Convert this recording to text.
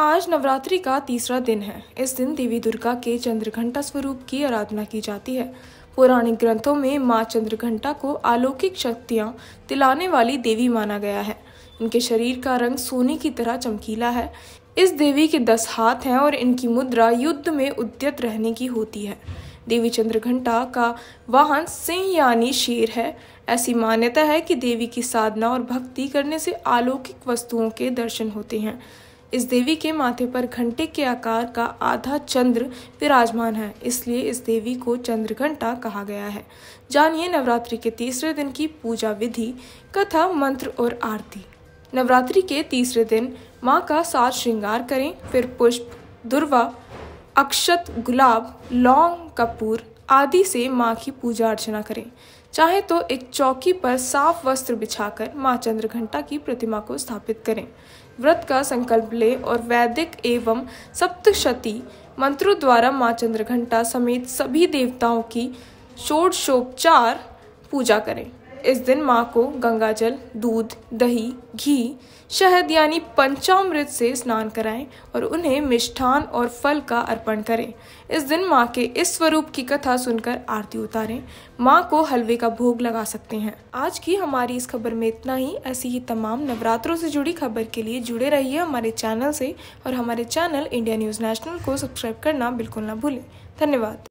आज नवरात्रि का तीसरा दिन है इस दिन देवी दुर्गा के चंद्रघंटा स्वरूप की आराधना की जाती है पौराणिक ग्रंथों में माँ चंद्रघंटा को अलौकिक शक्तियाँ दिलाने वाली देवी माना गया है इनके शरीर का रंग सोने की तरह चमकीला है इस देवी के दस हाथ हैं और इनकी मुद्रा युद्ध में उद्यत रहने की होती है देवी चंद्रघंटा का वाहन सिंह यानी शेर है ऐसी मान्यता है कि देवी की साधना और भक्ति करने से अलौकिक वस्तुओं के दर्शन होते हैं इस देवी के माथे पर घंटे के आकार का आधा चंद्र विराजमान है इसलिए इस देवी को चंद्र घंटा कहा गया है जानिए नवरात्रि के तीसरे दिन की पूजा विधि कथा मंत्र और आरती नवरात्रि के तीसरे दिन माँ का सात श्रृंगार करें फिर पुष्प दुर्वा अक्षत गुलाब लौंग कपूर आदि से माँ की पूजा अर्चना करें चाहे तो एक चौकी पर साफ वस्त्र बिछाकर माँ घंटा की प्रतिमा को स्थापित करें व्रत का संकल्प लें और वैदिक एवं सप्तशती मंत्रों द्वारा माँ घंटा समेत सभी देवताओं की षोडशोपचार पूजा करें इस दिन माँ को गंगाजल दूध दही घी शहद यानी पंचामृत से स्नान कराएं और उन्हें मिष्ठान और फल का अर्पण करें इस दिन माँ के इस स्वरूप की कथा सुनकर आरती उतारें माँ को हलवे का भोग लगा सकते हैं आज की हमारी इस खबर में इतना ही ऐसी ही तमाम नवरात्रों से जुड़ी खबर के लिए जुड़े रहिए हमारे चैनल से और हमारे चैनल इंडिया न्यूज़ नेशनल को सब्सक्राइब करना बिल्कुल ना भूलें धन्यवाद